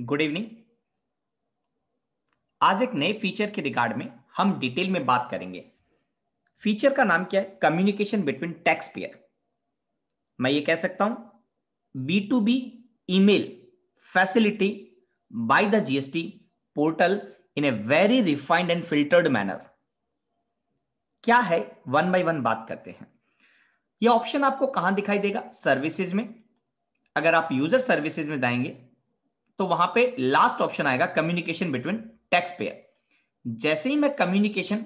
Good evening आज एक नए फीचर के रिगार्ड में हम डिटेल में बात करेंगे फीचर का नाम क्या है कम्युनिकेशन बिटवीन टैक्स पेयर मैं ये कह सकता हूं B to B email facility by the GST portal in a very refined and filtered manner क्या है वन बाय वन बात करते हैं ये ऑप्शन आपको कहां दिखाई देगा सर्विसेज में अगर आप यूजर सर्विसेज में जाएंगे तो वहां पे लास्ट ऑप्शन आएगा कम्युनिकेशन बिटवीन टैक्स पेयर जैसे ही मैं communication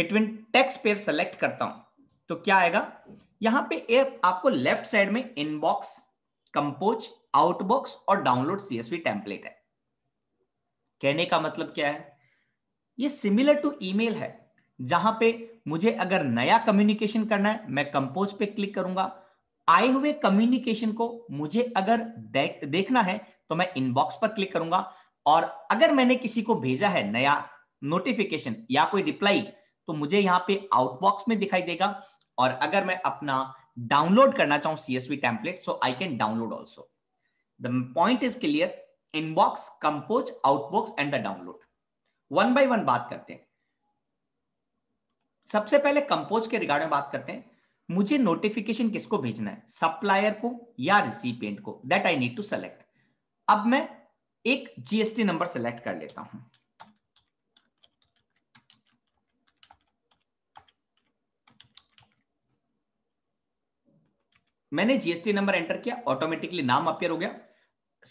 between taxpayer select करता हूं तो क्या आएगा यहां पे आपको लेफ्ट साइड में इनबॉक्स कंपोज आउटबॉक्स और डाउनलोड सीएसवी टेम्पलेट है कहने का मतलब क्या है ये सिमिलर टू ईमेल है जहां पे मुझे अगर नया कम्युनिकेशन करना है मैं कंपोज पे क्लिक करूंगा आए हुए कम्युनिकेशन को मुझे अगर दे, देखना है तो मैं इनबॉक्स पर क्लिक करूंगा और अगर मैंने किसी को भेजा है नया नोटिफिकेशन या कोई रिप्लाई तो मुझे यहाँ पे आउटबॉक्स में दिखाई देगा और अगर मैं अपना डाउनलोड करना चाहूं CSV template so I can download also the point is clear inbox compose outbox and the download one by one बात करते हैं सबसे पहले कंपोज के रिगार्ड में बात करते हैं मुझे नोटिफिकेशन किसको भेजना है सप्लायर को या रिसीपेंट को that I need to select अब मैं एक जीएसटी नंबर सेलेक्ट कर लेता हूं मैंने जीएसटी नंबर एंटर किया ऑटोमेटिकली नाम अपियर हो गया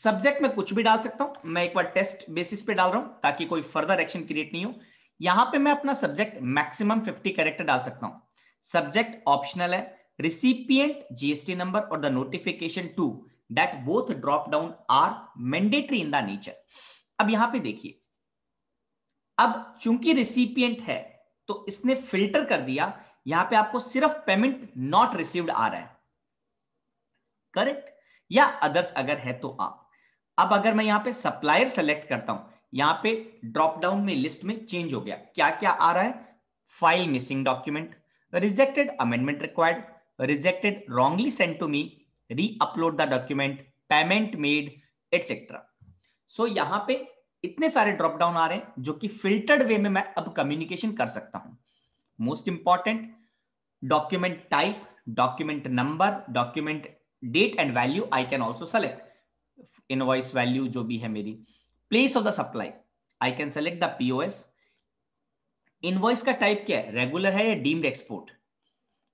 सब्जेक्ट में कुछ भी डाल सकता हूं मैं एक बार टेस्ट बेसिस पे डाल रहा हूं ताकि कोई फर्दर एक्शन क्रिएट नहीं हो यहां पे मैं अपना सब्जेक्ट मैक्सिमम 50 कैरेक्टर डाल सकता हूं सब्जेक्ट ऑप्शनल है रिसिपियंट जीएसटी नंबर और the notification to that both drop down are mandatory in the nature अब यहां पे देखिए अब चूंकि रिसिपियंट है तो इसने फिल्टर कर दिया यहां पे आपको सिर्फ पेमेंट नॉट रिसीव्ड आ रहा है करेक्ट या अदर्स अगर है तो आप अब अगर मैं यहां पे सप्लायर सेलेक्ट करता हूं यहां पे ड्रॉप डाउन में लिस्ट में चेंज हो गया क्या क्या आ रहा है file missing document rejected amendment required, rejected wrongly sent to me, re-upload the document, payment made, etc. So यहाँ पे इतने सारे ड्रॉप डाउन आ रहे हैं जो कि फिल्टर्ड वे में मैं अब कम्युनिकेशन कर सकता हूं most important document type document number document date and value I can also select invoice value जो भी है मेरी place of the supply I can select the POS invoice का टाइप क्या है रेगुलर है या डीम्ड एक्सपोर्ट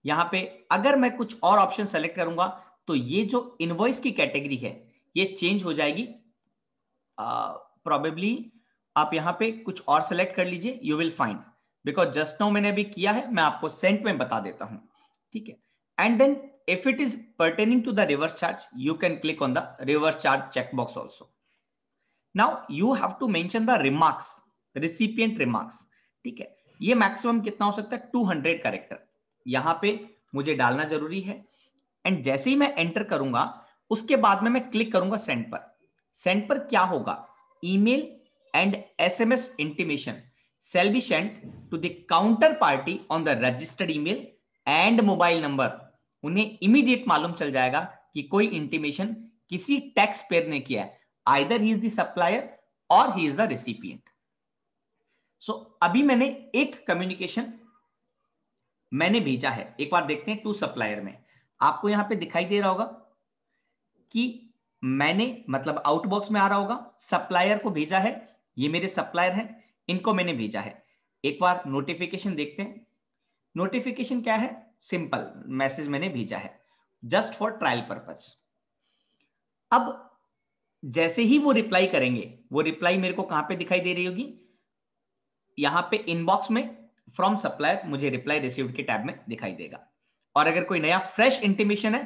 यहां पे अगर मैं कुछ और ऑप्शन सेलेक्ट करूंगा तो ये जो इनवॉइस की कैटेगरी है ये चेंज हो जाएगी प्रॉबेबली आप यहां पे कुछ और सेलेक्ट कर लीजिए you will find because just no मैंने अभी किया है मैं आपको सेंट में बता देता हूं ठीक है and then if it is pertaining to the reverse charge you can click on the reverse charge checkbox also now you have to mention the remarks recipient remarks ठीक है ये मैक्सिमम कितना हो सकता है टू हंड्रेड करेक्टर यहाँ पे मुझे डालना जरूरी है एंड जैसे ही मैं एंटर करूंगा उसके बाद में मैं क्लिक करूंगा सेंड पर सेंड पर क्या होगा email and SMS intimation shall be send to the counter party on the registered email and mobile number उन्हें इमीडिएट मालूम चल जाएगा कि कोई इंटीमेशन किसी टैक्स पेयर ने किया है either he is the supplier और he is the recipient so so, अभी मैंने एक कम्युनिकेशन मैंने भेजा है एक बार देखते हैं टू सप्लायर में आपको यहां पे दिखाई दे रहा होगा कि मैंने मतलब आउटबॉक्स में आ रहा होगा सप्लायर को भेजा है ये मेरे सप्लायर हैं इनको मैंने भेजा है एक बार नोटिफिकेशन देखते हैं नोटिफिकेशन क्या है सिंपल मैसेज मैंने भेजा है जस्ट फॉर ट्रायल पर्पज अब जैसे ही वो रिप्लाई करेंगे वो रिप्लाई मेरे को कहां पे दिखाई दे रही होगी यहाँ पे इनबॉक्स में फ्रॉम सप्लायर मुझे रिप्लाई रिसीव के टैब में दिखाई देगा और अगर कोई नया फ्रेश इंटीमेशन है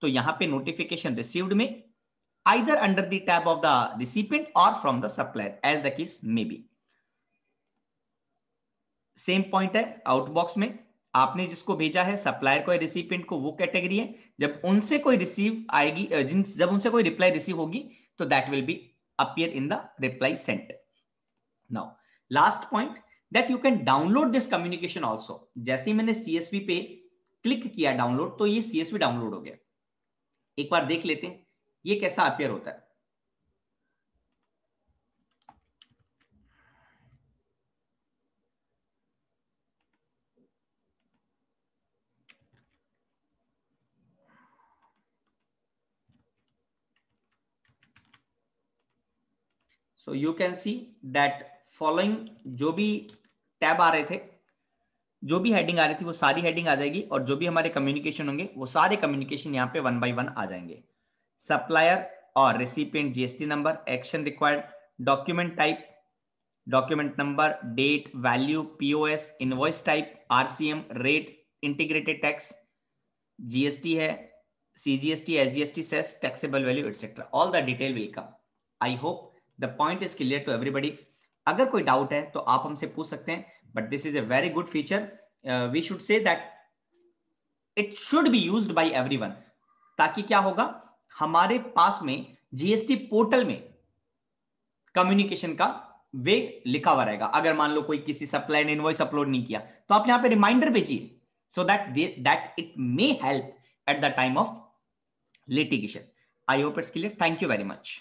तो यहाँ पे नोटिफिकेशन रिसीव्ड में either under dab of the the और from the supplier as the the may be same point है आउटबॉक्स में आपने जिसको भेजा है सप्लायर को रिसीपेंट को वो कैटेगरी है जब उनसे कोई रिसीव आएगी जिन जब उनसे कोई रिप्लाई रिसीव होगी तो that will be appear in the reply sent now last point that you can download this communication also जैसे ही मैंने CSV पे क्लिक किया डाउनलोड तो ये CSV डाउनलोड हो गया एक बार देख लेते हैं ये कैसा अपियर होता है So you can see that following जो भी टैब आ रहे थे जो भी हेडिंग आ रही थी वो सारी हेडिंग आ जाएगी और जो भी हमारे कम्युनिकेशन होंगे वो सारे कम्युनिकेशन यहाँ पे वन बाई वन आ जाएंगे सप्लायर और recipient GST number action required document type document number date value POS invoice type RCM rate integrated tax GST है CGST SGST cess taxable value etcetera all the detail will come I hope the point is clear to everybody अगर कोई doubt है तो आप हमसे पूछ सकते हैं but this is a very good feature we should say that it should be by by everyone ताकि क्या होगा हमारे पास में जीएसटी पोर्टल में कम्युनिकेशन का वे लिखा हुआ रहेगा अगर मान लो कोई किसी सप्लाई ने इनवॉइस अपलोड नहीं किया तो आप यहां पे रिमाइंडर भेजिए so that that it may help at the time of litigation I hope it's clear thank you very much